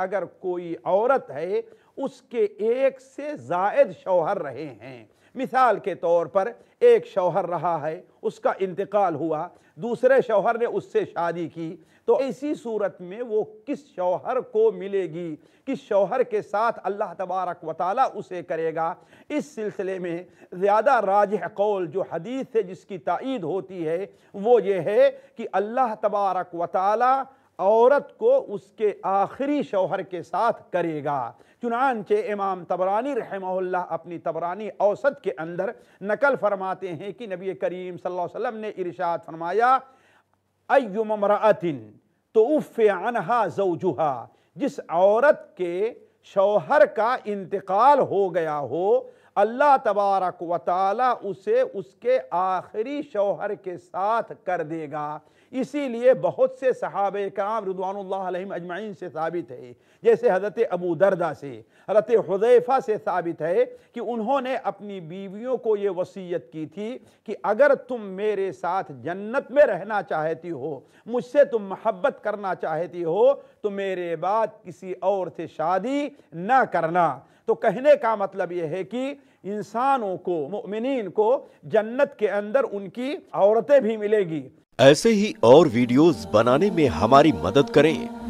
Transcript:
अगर कोई औरत है उसके एक से जायद शौहर रहे हैं मिसाल के तौर पर एक शौहर रहा है उसका इंतकाल हुआ दूसरे शौहर ने उससे शादी की तो इसी सूरत में वो किस शौहर को मिलेगी किस शौहर के साथ अल्लाह तबारक व उसे करेगा इस सिलसिले में ज़्यादा राज कौल जो हदीस से जिसकी तइद होती है वो ये है कि अल्लाह तबारक व औरत को उसके आखिरी शौहर के साथ करेगा चुनानचे इमाम तबरानी रहमल्ला अपनी तबरानी औसत के अंदर नकल फरमाते हैं कि नबी करीम सल्लल्लाहु अलैहि वसल्लम ने इरशाद फरमाया अयुमरातिन तो उफ़ अनहा जौजुहा जिस औरत के शौहर का इंतकाल हो गया हो अल्लाह तबारक व उसे उसके आखिरी शौहर के साथ कर देगा इसीलिए बहुत से सहाब कराम रदवान अजमाइन से साबित है जैसे हज़रत अबू दरदा से हज़रत हदैफ़ा से साबित है कि उन्होंने अपनी बीवियों को ये वसीयत की थी कि अगर तुम मेरे साथ जन्नत में रहना चाहती हो मुझसे तुम महब्बत करना चाहती हो तो मेरे बाद किसी और से शादी ना करना तो कहने का मतलब यह है कि इंसानों को मिनीन को जन्नत के अंदर उनकी औरतें भी मिलेगी ऐसे ही और वीडियोस बनाने में हमारी मदद करें